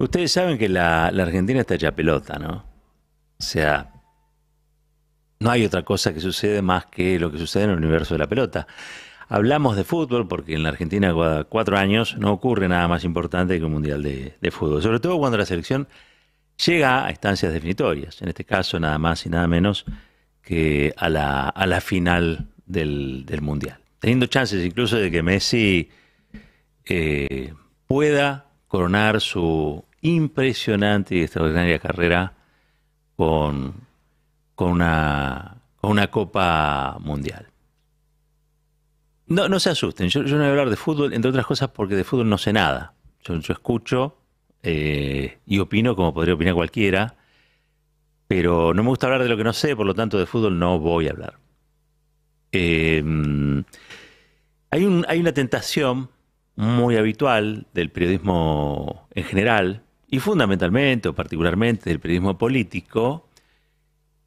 Ustedes saben que la, Argentina está hecha pelota, ¿no? O sea, no hay otra cosa que sucede más que lo que sucede en el universo de la pelota. Hablamos de fútbol porque en la Argentina cada cuatro años no ocurre nada más importante que un mundial de, fútbol, sobre todo cuando la selección llega a estancias definitorias, en este caso nada más y nada menos que a la, final del, mundial, teniendo chances incluso de que Messi eh, pueda coronar su impresionante y extraordinaria carrera con, con, una, Copa Mundial. No, no se asusten, yo, no voy a hablar de fútbol, entre otras cosas porque de fútbol no sé nada. Yo, escucho eh, y opino como podría opinar cualquiera, pero no me gusta hablar de lo que no sé, por lo tanto de fútbol no voy a hablar. Em, hay, hay una tentación muy habitual del periodismo en general, y fundamentalmente o particularmente del periodismo político,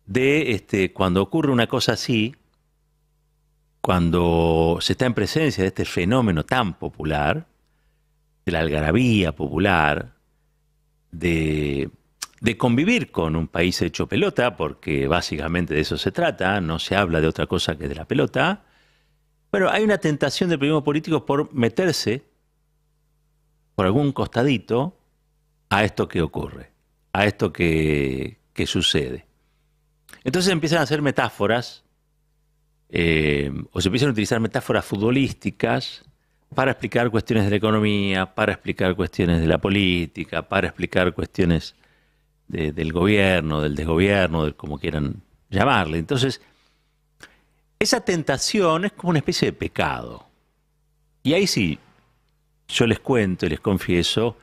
de este, cuando ocurre una cosa así, cuando se está en presencia de este fenómeno tan popular, de la algarabía popular, de, de convivir con un país hecho pelota, porque básicamente de eso se trata, no se habla de otra cosa que de la pelota, pero hay una tentación del periodismo político por meterse por algún costadito a esto que ocurre, a esto que, sucede. Entonces empiezan a hacer metáforas, eh, o se empiezan a utilizar metáforas futbolísticas para explicar cuestiones de la economía, para explicar cuestiones de la política, para explicar cuestiones del gobierno, del desgobierno, como quieran llamarle. Entonces, esa tentación es como una especie de pecado. Y ahí sí, yo les cuento y les confieso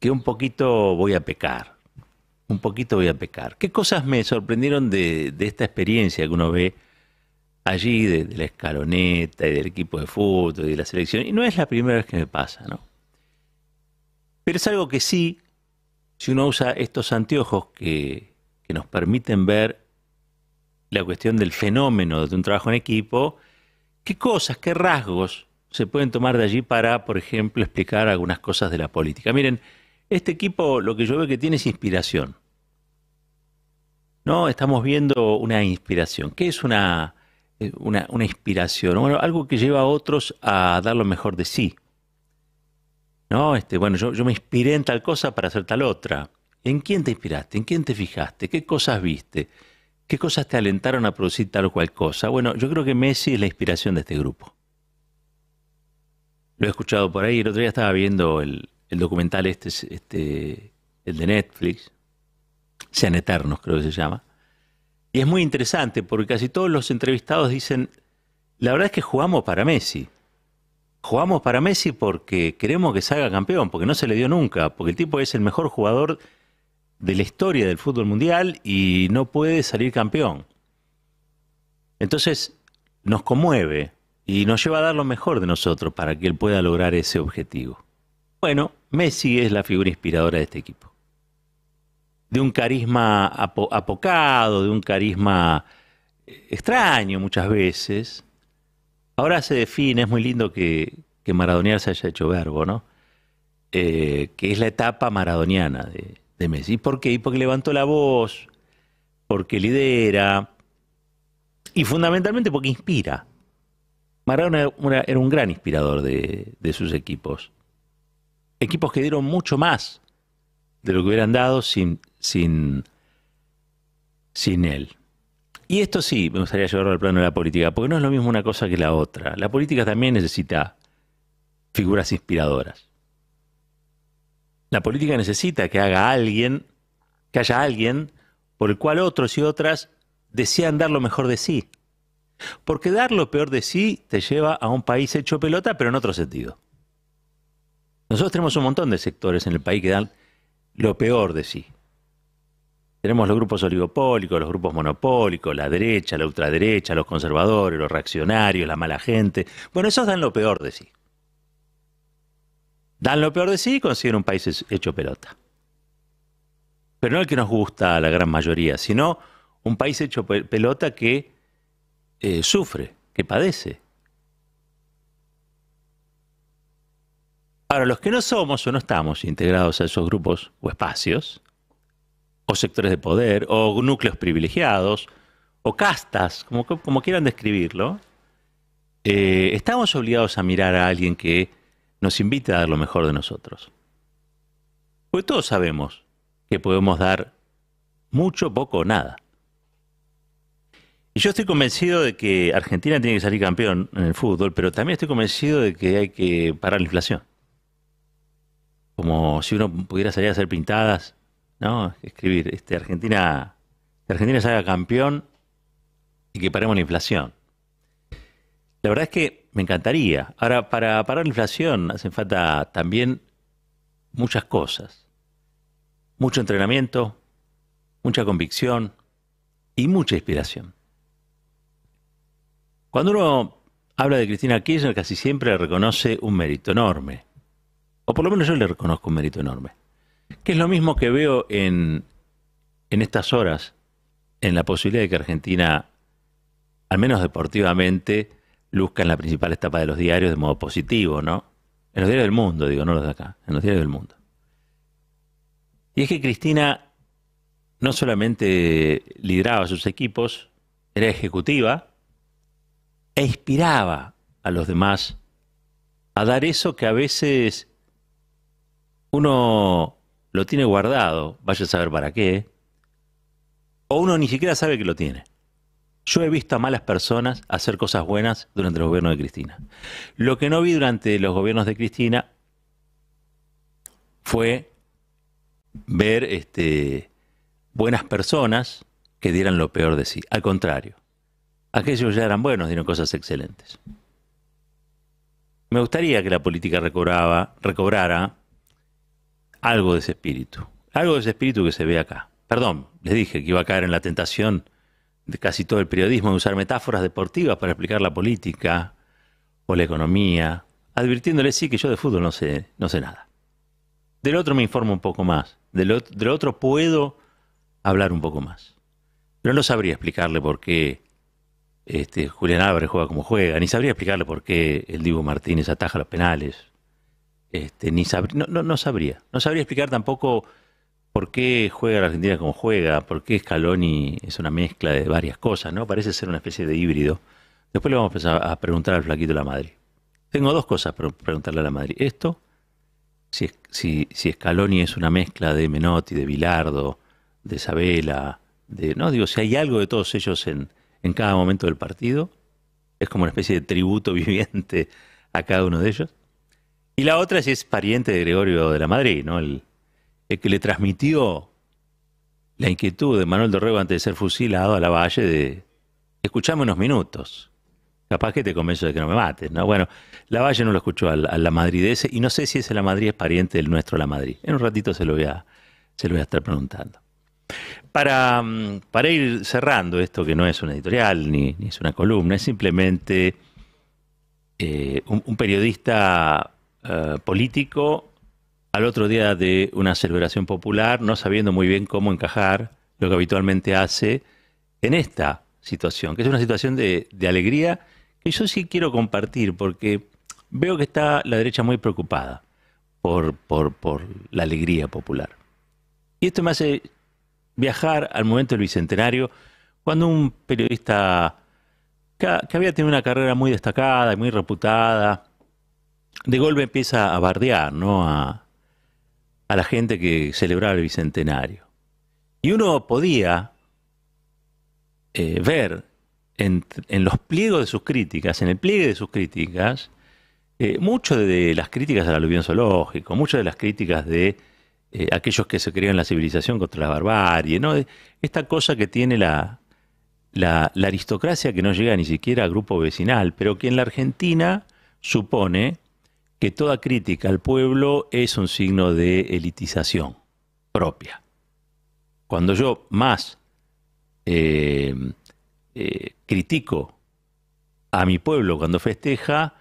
que un poquito voy a pecar. Un poquito voy a pecar. ¿Qué cosas me sorprendieron de, esta experiencia que uno ve allí, de, la escaloneta y del equipo de fútbol y de la selección? Y no es la primera vez que me pasa, ¿no? Pero es algo que sí, si uno usa estos anteojos que, que nos permiten ver la cuestión del fenómeno de un trabajo en equipo, ¿qué cosas, qué rasgos se pueden tomar de allí para, por ejemplo, explicar algunas cosas de la política? Miren, este equipo lo que yo veo que tiene es inspiración. No, estamos viendo una inspiración. ¿Qué es eh, una, una, inspiración? Bueno, algo que lleva a otros a dar lo mejor de sí. No, este, bueno, yo, yo me inspiré en tal cosa para hacer tal otra. ¿En quién te inspiraste? ¿En quién te fijaste? ¿Qué cosas viste? ¿Qué cosas te alentaron a producir tal o cual cosa? Bueno, yo creo que Messi es la inspiración de este grupo. Lo he escuchado por ahí. El otro día estaba viendo el, el documental este, este, el de Netflix, Sean Eternos creo que se llama. Y es muy interesante porque casi todos los entrevistados dicen, la verdad es que jugamos para Messi. Jugamos para Messi porque queremos que salga campeón, porque no se le dio nunca, porque el tipo es el mejor jugador de la historia del fútbol mundial y no puede salir campeón. Entonces nos conmueve y nos lleva a dar lo mejor de nosotros para que él pueda lograr ese objetivo. Bueno, Messi es la figura inspiradora de este equipo. De un carisma apocado, de un carisma eh, extraño muchas veces. Ahora se define, es muy lindo que, que se haya hecho verbo, ¿no? Eh, que es la etapa maradoniana de, Messi. ¿Por qué? Porque levantó la voz, porque lidera y fundamentalmente porque inspira. Maradona era un gran inspirador de sus equipos equipos que dieron mucho más de lo que hubieran dado sin, sin, sin él. Y esto sí, me gustaría llevarlo al plano de la política, porque no es lo mismo una cosa que la otra. La política también necesita figuras inspiradoras. La política necesita que haga alguien, que haya alguien por el cual otros y otras desean dar lo mejor de sí. Porque dar lo peor de sí te lleva a un país hecho pelota, pero en otro sentido. Nosotros tenemos un montón de sectores en el país que dan lo peor de sí. Tenemos los grupos oligopólicos, los grupos monopólicos, la derecha, la ultraderecha, los conservadores, los reaccionarios, la mala gente. Bueno, esos dan lo peor de sí. Dan lo peor de sí y consiguen un país hecho pelota. Pero no el que nos gusta a la gran mayoría, sino un país hecho pelota que eh, sufre, que padece, Ahora, los que no somos o no estamos integrados a esos grupos o espacios, o sectores de poder, o núcleos privilegiados, o castas, como, quieran describirlo, eh, estamos obligados a mirar a alguien que nos invite a dar lo mejor de nosotros. Porque todos sabemos que podemos dar mucho, poco o nada. Y yo estoy convencido de que Argentina tiene que salir campeón en el fútbol, pero también estoy convencido de que hay que parar la inflación como si uno pudiera salir a hacer pintadas, ¿no? Escribir, este, Argentina, Argentina salga campeón y que paremos la inflación. La verdad es que me encantaría. Ahora, para parar la inflación hacen falta también muchas cosas. Mucho entrenamiento, mucha convicción y mucha inspiración. Cuando uno habla de Cristina Kirchner, casi siempre reconoce un mérito enorme o por lo menos yo le reconozco un mérito enorme, que es lo mismo que veo en, estas horas, en la posibilidad de que Argentina, al menos deportivamente, luzca en la principal etapa de los diarios de modo positivo, ¿no? En los diarios del mundo, digo, no los de acá, en los diarios del mundo. Y es que Cristina no solamente lideraba sus equipos, era ejecutiva e inspiraba a los demás a dar eso que a veces uno lo tiene guardado, vaya a saber para qué, o uno ni siquiera sabe que lo tiene. Yo he visto a malas personas hacer cosas buenas durante los gobiernos de Cristina. Lo que no vi durante los gobiernos de Cristina fue ver este, buenas personas que dieran lo peor de sí. Al contrario, aquellos ya eran buenos, dieron cosas excelentes. Me gustaría que la política recobrara algo de ese espíritu, algo de ese espíritu que se ve acá. Perdón, les dije que iba a caer en la tentación de casi todo el periodismo de usar metáforas deportivas para explicar la política o la economía, advirtiéndole sí que yo de fútbol no sé, no sé nada. Del otro me informo un poco más, del otro, puedo hablar un poco más. Pero no sabría explicarle por qué este, Julián Álvarez juega como juega, ni sabría explicarle por qué el Divo Martínez ataja los penales, este, ni no, no, sabría. No sabría explicar tampoco por qué juega la Argentina como juega, por qué Scaloni es una mezcla de varias cosas, ¿no? Parece ser una especie de híbrido. Después le vamos a preguntar al flaquito de la madre. Tengo dos cosas para preguntarle a la madre. Esto, si, si, Scaloni es una mezcla de Menotti, de Bilardo, de Isabela de. No, digo, si hay algo de todos ellos en, en cada momento del partido, es como una especie de tributo viviente a cada uno de ellos. Y la otra es, es pariente de Gregorio de la Madrid, ¿no? El, que le transmitió la inquietud de Manuel Dorrego antes de ser fusilado a la Valle de, escuchame unos minutos, capaz que te convenzo de que no me mates, ¿no? Bueno, la Valle no lo escuchó a la, a y no sé si ese la Madrid es pariente del nuestro la Madrid. En un ratito se lo voy a, se voy a estar preguntando. Para, mm, para, ir cerrando esto, que no es una editorial ni, es una columna, es simplemente eh, un, periodista eh, político al otro día de una celebración popular, no sabiendo muy bien cómo encajar lo que habitualmente hace en esta situación, que es una situación de, alegría que yo sí quiero compartir porque veo que está la derecha muy preocupada por, por la alegría popular. Y esto me hace viajar al momento del Bicentenario, cuando un periodista que, había tenido una carrera muy destacada y muy reputada, de golpe empieza a bardear, A, a la gente que celebraba el Bicentenario. Y uno podía eh, ver en, los pliegos de sus críticas, en el pliegue de sus críticas, muchas eh, mucho de las críticas al aluvión zoológico, muchas de las críticas de eh, aquellos que se creían la civilización contra la barbarie, ¿no? esta cosa que tiene la, la, la aristocracia que no llega ni siquiera a grupo vecinal, pero que en la Argentina supone que toda crítica al pueblo es un signo de elitización propia. Cuando yo más eh, eh, critico a mi pueblo cuando festeja,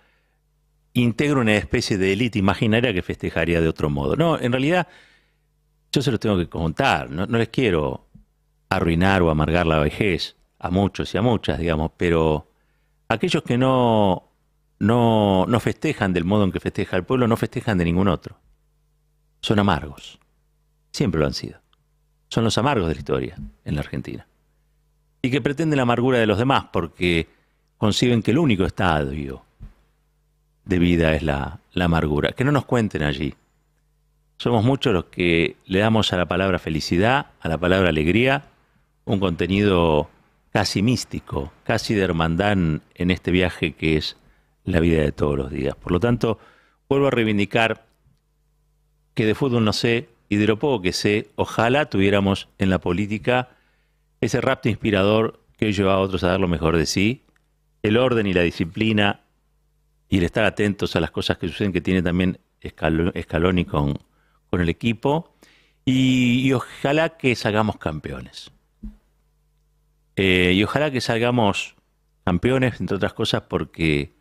integro una especie de élite imaginaria que festejaría de otro modo. No, en realidad yo se lo tengo que contar, no, no les quiero arruinar o amargar la vejez a muchos y a muchas, digamos, pero aquellos que no no, no festejan del modo en que festeja el pueblo, no festejan de ningún otro. Son amargos. Siempre lo han sido. Son los amargos de la historia en la Argentina. Y que pretenden la amargura de los demás porque conciben que el único estadio de vida es la, la amargura. Que no nos cuenten allí. Somos muchos los que le damos a la palabra felicidad, a la palabra alegría, un contenido casi místico, casi de hermandad en este viaje que es la vida de todos los días. Por lo tanto, vuelvo a reivindicar que de fútbol no sé y de lo poco que sé, ojalá tuviéramos en la política ese rapto inspirador que hoy lleva a otros a dar lo mejor de sí, el orden y la disciplina y el estar atentos a las cosas que suceden, que tiene también Scaloni con, con el equipo, y, ojalá que salgamos campeones. Eh, y ojalá que salgamos campeones, entre otras cosas, porque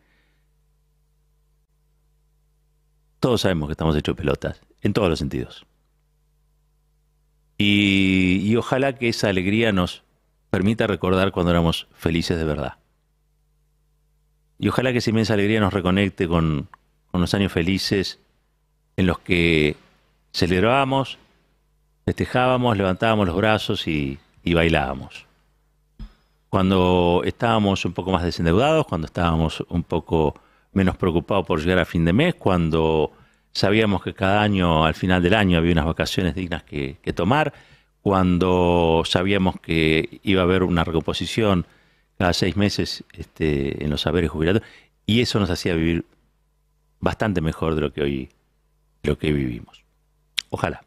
todos sabemos que estamos hechos pelotas, en todos los sentidos. Y, ojalá que esa alegría nos permita recordar cuando éramos felices de verdad. Y ojalá que esa inmensa alegría nos reconecte con, los años felices en los que celebrábamos, festejábamos, levantábamos los brazos y, y bailábamos. Cuando estábamos un poco más desendeudados, cuando estábamos un poco menos preocupado por llegar a fin de mes, cuando sabíamos que cada año, al final del año, había unas vacaciones dignas que, tomar, cuando sabíamos que iba a haber una recomposición cada seis meses este, en los saberes jubilados, y eso nos hacía vivir bastante mejor de lo que hoy, lo que vivimos. Ojalá.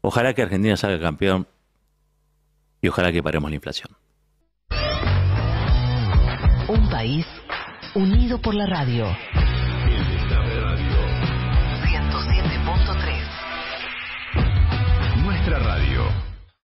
Ojalá que Argentina salga campeón y ojalá que paremos la inflación. Un país unido por la radio.